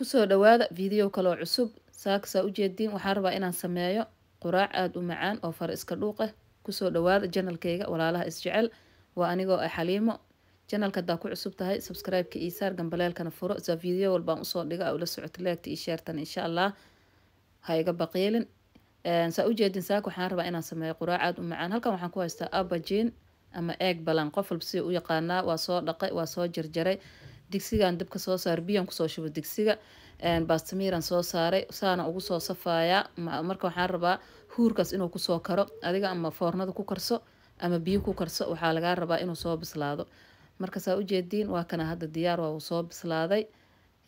kusoo dhawaada video kaloo cusub saaksaa ujeediin waxaan rabaa inaan sameeyo quraac aada u macaan oo far iska dhuuqeh ah. kusoo dhawaada janalkayga walaalaha isjecel waa anigoo ah xaliimo janalka haddaa ku cusub tahay subscribe-ka ii gambaleelkana furo saa video walbaan usoo dhiga ula socota laagta ii sheertan insha allah ha iga baqiilin saa ujeedin saak waxaan rabaa inaan sameeyo quraac aada u macaan halkan waxaan ku haystaa abajin ama eeg balan qof walba sida u yaqaanaa waa soo dhaqay waa soo jarjaray digsiga aan dabka soo saaray biyan kusoo shubo digsiga bastamiiraan soo saaray saana ugu soo safaaya marka waxaan rabaa huurkaas inuu kusoo karo adiga ama foornada ku karso ama biyo ku karso waxaa lagaa rabaa inuu soo bislaado marka saa ujeediin waa kana hadda diyaar waa uu soo bislaaday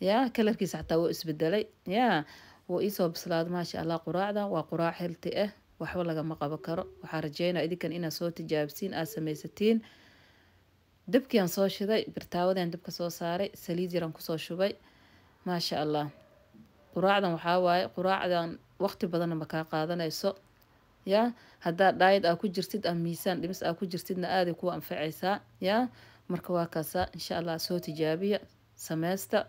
yaa kalarkiisa xataa wuu isbedelay yaa wuu iisoo bislaaday maasha allah quraacda waa quraac helti ah waxba lagama qabo karo waxaa rajeynaya idinkan inaad soo tijaabsiin aad samaysatiin dabkii aan soo shiday birtaawadaan dabka soo saaray saliid yaran kusoo shubay maasha allah quraacdan waxaa waaye quraacdan waqti badanna ma qaadanayso yaa haddaad dhaayad aa ku jirtid ama miisaan dhimis aa ku jirtidna aaday kuu anfacaysaa yaa marka waa kaasaa insha allah soo tijaabiya sameysta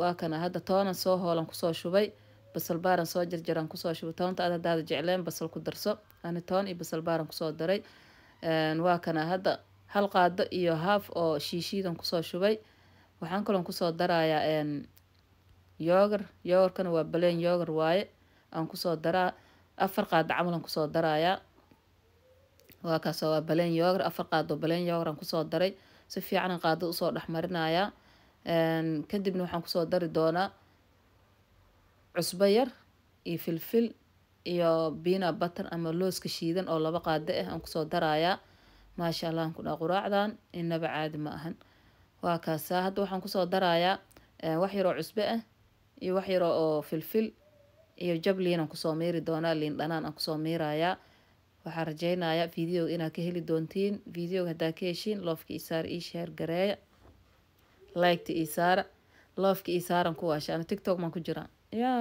waa kana hadda toonan soo hoolan kusoo shubay basal baaran soo jarjaraan kusoo shubay toonta aad haddaada jecleen basal ku darso ani toon iyo basal baaran kusoo daray waa kana hadda hal qaado iyo haaf oo shiishiidan kusoo shubay waxaan kaloon kusoo darayaa yogar yogarkana waa balen yogar waaye aan kusoo daraa afar qaado camalan kusoo darayaa waa kaasoo waa baleen yogar afar qaado baleen yogar aan kusoo daray si fiicanan qaadada usoo dhexmarinayaa kadibna waxaan kusoo dari doonaa cusbo yar iyo filfil iyo bina batan ama looska shiidan oo laba qaado ah aan kusoo darayaa maasha allah ankudhaa quraacdan inaba caadi ma ahan waa kaasa hadda waxaan kusoo darayaa eh, wax yaroo cusbe ah iyo wax yaro oo filfil iyo jabliin aan kusoo miiri doonaa liin dhanaan aan kusoo miirayaa waxaa rajeynayaa videoga inaad ka heli doontiin videoga haddaa ka heshiin loofka isaar ii sheer gareeya liketa isaara loofka isaaran ku waasha ama tictok maan ku jiraa ya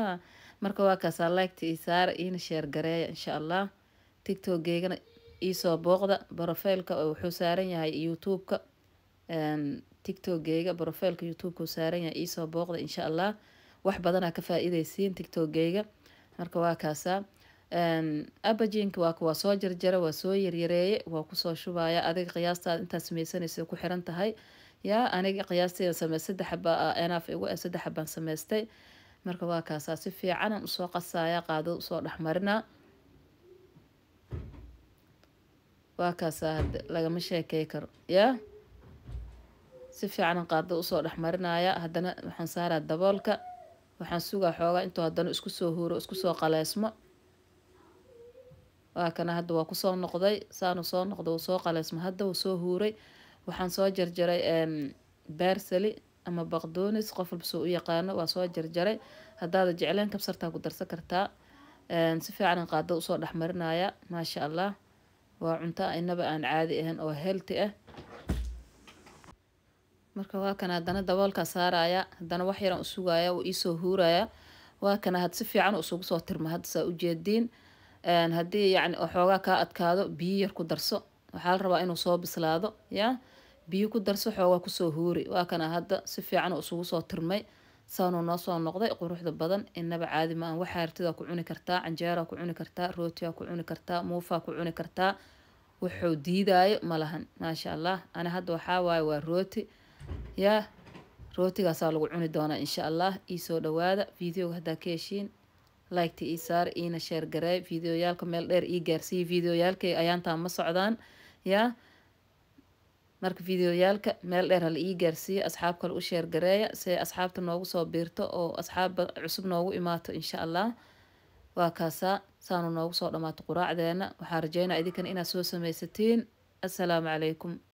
marka waa kaasaa liketa isaara iina sheer gareeya insha allah tictokgeygana iisoo booqda brofeelka wuxuu saaran yahay youtube-ka ehm, tictogeyga brofeelka youtube-kau saaran yahay iisoo booqda insha allah wax badanaa ka faa-iideysiin tictogeyga marka waa kaasaa ehm, abajinka waa kuwaa soo jarjara waa soo yaryareeye waa kusoo shubaya adiga qiyaastaada intaad sameysanaysa ku xiran tahay yaa aniga qiyaasteyda samey saddex xaba ah, enaf igu saddex xabaan sameystay marka waa kaasaa si fiicanan usoo qasaaya qaadada usoo dhexmarinaa waa kaasaa hadde lagama sheekey karo yaa si fiican qaada usoo dhexmarinaaya haddana waxaan saaraa daboolka waxaan sugaa xoogaa intuu haddana isku soo huuro isku soo qaleysmo waa kana hadda waa kusoo noqday saanu soo noqda uu soo qaleysmo hadda wuu soo huuray waxaan soo jarjaray bersali ama baqdoonis qof walbasoo u yaqaano waa soo jarjaray haddaada jecleen kabsartaa ku darsan kartaa si fiican qaada usoo dhexmarinaya maasha allah waa cunto inaba aan caadi ahayn oo healthy ah marka waa kan haddana daboolka saaraya haddana wax yaran usugaya uu iisoo huuraya waa kana had si fiican isugu soo tirma hadda saa ujeediin haddii yacni xoogaa kaa adkaado biyo yar ku darso waxaa la rabaa inuu soo bislaado ya biyo ku darso xoogaa kusoo huuri waa kana hadda si fiican isugu soo tirmay saanuu noosoo noqday quruxda badan inaba caadi maan waxaa artida ku cuni kartaa canjeera ku cuni kartaa rootia ku cuni kartaa muufa ku cuni kartaa wuxuu diidaayo malahan maasha allah ana hadda waxaa waaye waa rooti yaa rootigaasaa lagu cuni doonaa insha allah iisoo dhawaada videoga haddaa ka heshiin liketa ii saar iina sheer garee videoyaalka meel dheer ii gaarsiyay videoyaalkay ayaantaa ma socdaan yaa marka videoyaalka meel dheer hala ii gaarsiiyo asxaab kale u gareeya si asxaabta noogu soo biirto oo asxaab cusub noogu imaato insha allah waa kaasaa saanu noogu soo dhamaato quraacdeena waxaan rajeynaa idinkana inaad soo samaysatiin assalaamu calaykum